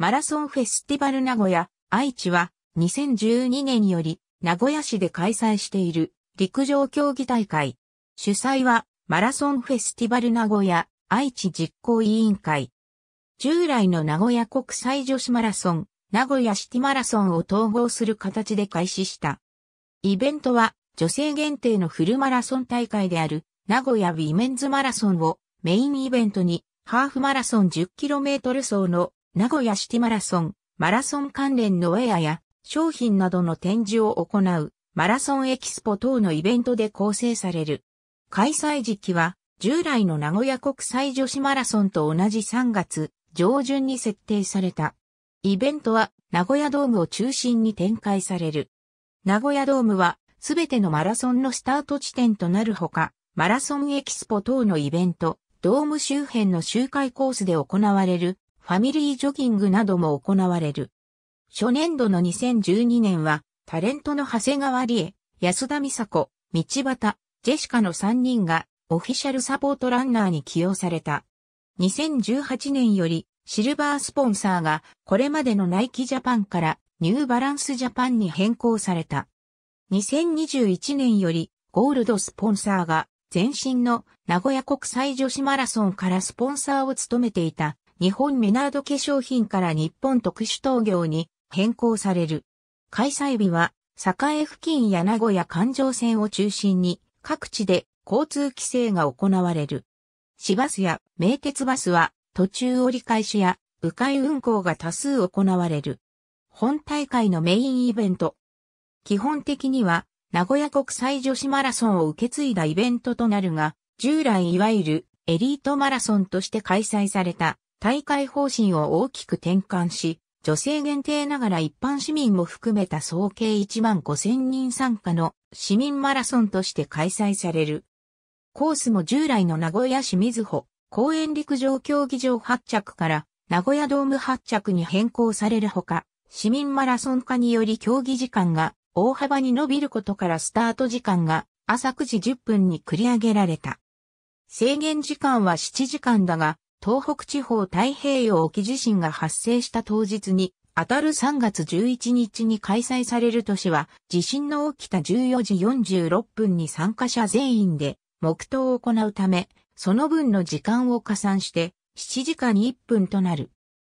マラソンフェスティバル名古屋、愛知は2012年より名古屋市で開催している陸上競技大会。主催はマラソンフェスティバル名古屋、愛知実行委員会。従来の名古屋国際女子マラソン、名古屋シティマラソンを統合する形で開始した。イベントは女性限定のフルマラソン大会である名古屋ウィメンズマラソンをメインイベントにハーフマラソン 10km 走の名古屋シティマラソン、マラソン関連のウェアや商品などの展示を行うマラソンエキスポ等のイベントで構成される。開催時期は従来の名古屋国際女子マラソンと同じ3月上旬に設定された。イベントは名古屋ドームを中心に展開される。名古屋ドームはすべてのマラソンのスタート地点となるほか、マラソンエキスポ等のイベント、ドーム周辺の周回コースで行われるファミリージョギングなども行われる。初年度の2012年は、タレントの長谷川理恵、安田美沙子、道端、ジェシカの3人が、オフィシャルサポートランナーに起用された。2018年より、シルバースポンサーが、これまでのナイキジャパンから、ニューバランスジャパンに変更された。2021年より、ゴールドスポンサーが、前身の名古屋国際女子マラソンからスポンサーを務めていた日本メナード化粧品から日本特殊陶業に変更される。開催日は、栄付近や名古屋環状線を中心に、各地で交通規制が行われる。市バスや名鉄バスは、途中折り返しや、迂回運行が多数行われる。本大会のメインイベント。基本的には、名古屋国際女子マラソンを受け継いだイベントとなるが、従来いわゆるエリートマラソンとして開催された大会方針を大きく転換し、女性限定ながら一般市民も含めた総計1万5000人参加の市民マラソンとして開催される。コースも従来の名古屋市水穂、公園陸上競技場発着から名古屋ドーム発着に変更されるほか、市民マラソン化により競技時間が大幅に伸びることからスタート時間が朝9時10分に繰り上げられた。制限時間は7時間だが、東北地方太平洋沖地震が発生した当日に、当たる3月11日に開催される都市は、地震の起きた14時46分に参加者全員で黙祷を行うため、その分の時間を加算して7時間に1分となる。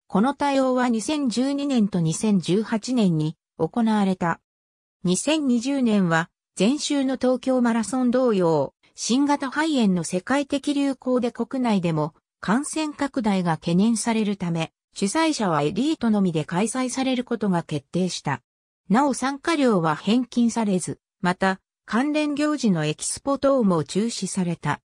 この対応は2012年と2018年に行われた。2020年は前週の東京マラソン同様、新型肺炎の世界的流行で国内でも感染拡大が懸念されるため、主催者はエリートのみで開催されることが決定した。なお参加料は返金されず、また、関連行事のエキスポ等も中止された。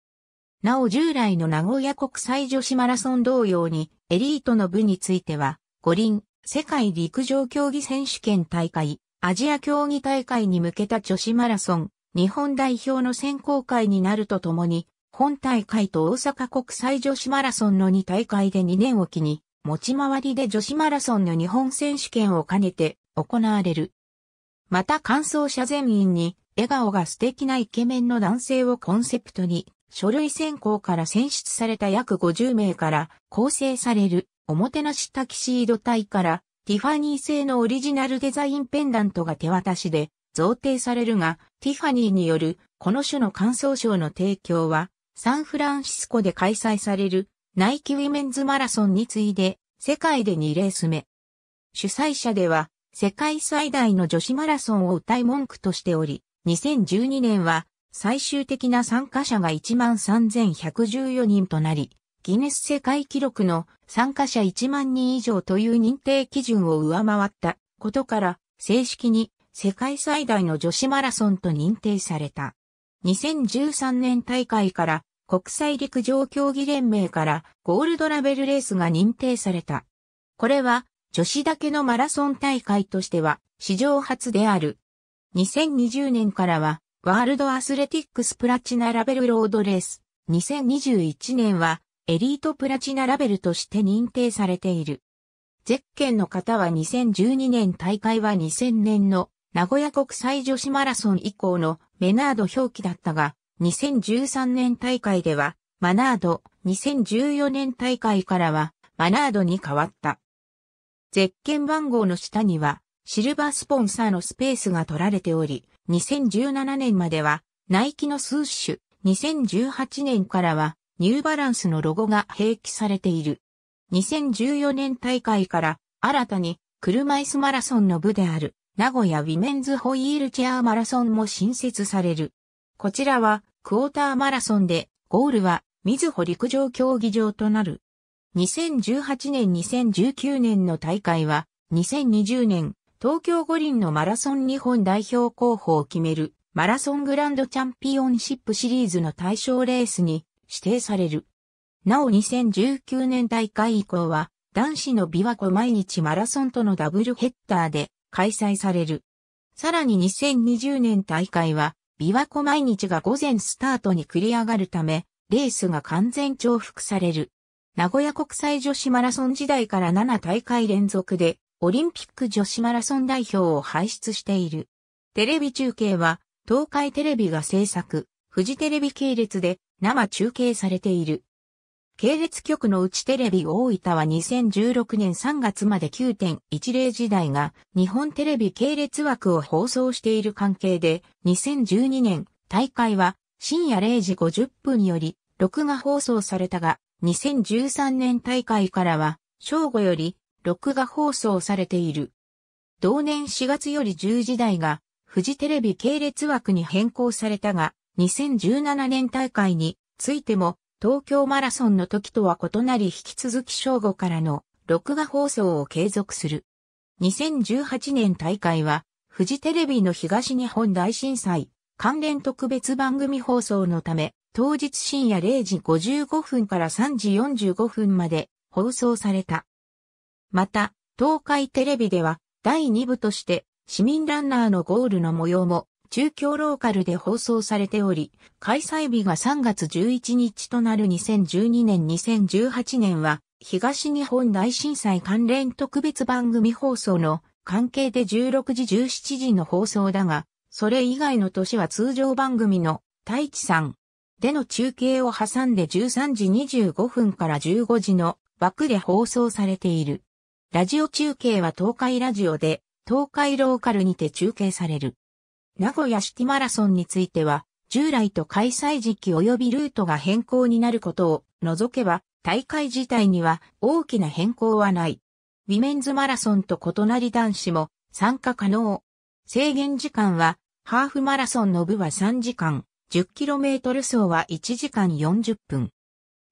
なお従来の名古屋国際女子マラソン同様に、エリートの部については、五輪、世界陸上競技選手権大会、アジア競技大会に向けた女子マラソン、日本代表の選考会になるとともに、本大会と大阪国際女子マラソンの2大会で2年おきに、持ち回りで女子マラソンの日本選手権を兼ねて行われる。また完走者全員に、笑顔が素敵なイケメンの男性をコンセプトに、書類選考から選出された約50名から構成される、おもてなしタキシード隊から、ティファニー製のオリジナルデザインペンダントが手渡しで、贈呈されるが、ティファニーによる、この種の感想賞の提供は、サンフランシスコで開催されるナイキウィメンズマラソンに次いで世界で2レース目。主催者では世界最大の女子マラソンを歌い文句としており、2012年は最終的な参加者が13,114人となり、ギネス世界記録の参加者1万人以上という認定基準を上回ったことから、正式に世界最大の女子マラソンと認定された。2013年大会から国際陸上競技連盟からゴールドラベルレースが認定された。これは女子だけのマラソン大会としては史上初である。2020年からはワールドアスレティックスプラチナラベルロードレース。2021年はエリートプラチナラベルとして認定されている。ゼッケンの方は2012年大会は2000年の名古屋国際女子マラソン以降のメナード表記だったが、2013年大会では、マナード、2014年大会からは、マナードに変わった。ゼッケン番号の下には、シルバースポンサーのスペースが取られており、2017年までは、ナイキのスーッシュ、2018年からは、ニューバランスのロゴが併記されている。2014年大会から、新たに、車椅子マラソンの部である、名古屋ウィメンズホイールチェアマラソンも新設される。こちらはクォーターマラソンで、ゴールは水穂陸上競技場となる。2018年2019年の大会は、2020年東京五輪のマラソン日本代表候補を決めるマラソングランドチャンピオンシップシリーズの対象レースに指定される。なお2019年大会以降は、男子の琵琶湖毎日マラソンとのダブルヘッダーで、開催される。さらに2020年大会は、琵琶湖毎日が午前スタートに繰り上がるため、レースが完全重複される。名古屋国際女子マラソン時代から7大会連続で、オリンピック女子マラソン代表を輩出している。テレビ中継は、東海テレビが制作、フジテレビ系列で生中継されている。系列局のうちテレビ大分は2016年3月まで9.10時代が日本テレビ系列枠を放送している関係で2012年大会は深夜0時50分より録画放送されたが2013年大会からは正午より録画放送されている。同年4月より10時代がフジテレビ系列枠に変更されたが2017年大会についても東京マラソンの時とは異なり引き続き正午からの録画放送を継続する。2018年大会は、フジテレビの東日本大震災関連特別番組放送のため、当日深夜0時55分から3時45分まで放送された。また、東海テレビでは第2部として市民ランナーのゴールの模様も中京ローカルで放送されており、開催日が3月11日となる2012年2018年は、東日本大震災関連特別番組放送の関係で16時17時の放送だが、それ以外の年は通常番組の太一さんでの中継を挟んで13時25分から15時の枠で放送されている。ラジオ中継は東海ラジオで東海ローカルにて中継される。名古屋シティマラソンについては、従来と開催時期及びルートが変更になることを除けば、大会自体には大きな変更はない。ウィメンズマラソンと異なり男子も参加可能。制限時間は、ハーフマラソンの部は3時間、10km 走は1時間40分。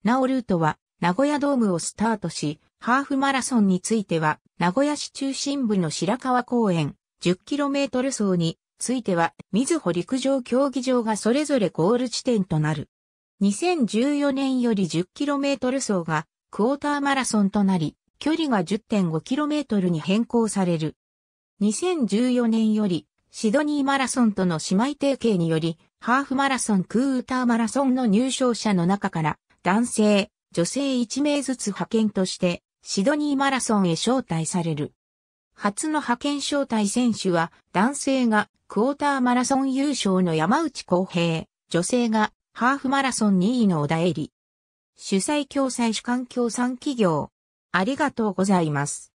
なおルートは、名古屋ドームをスタートし、ハーフマラソンについては、名古屋市中心部の白川公園、10km 走については、みずほ陸上競技場がそれぞれゴール地点となる。2014年より 10km 走がクォーターマラソンとなり、距離が 10.5km に変更される。2014年よりシドニーマラソンとの姉妹提携により、ハーフマラソンクーターマラソンの入賞者の中から男性、女性1名ずつ派遣としてシドニーマラソンへ招待される。初の派遣招待選手は、男性がクォーターマラソン優勝の山内公平、女性がハーフマラソン2位の小田恵里。主催共催主観共産企業。ありがとうございます。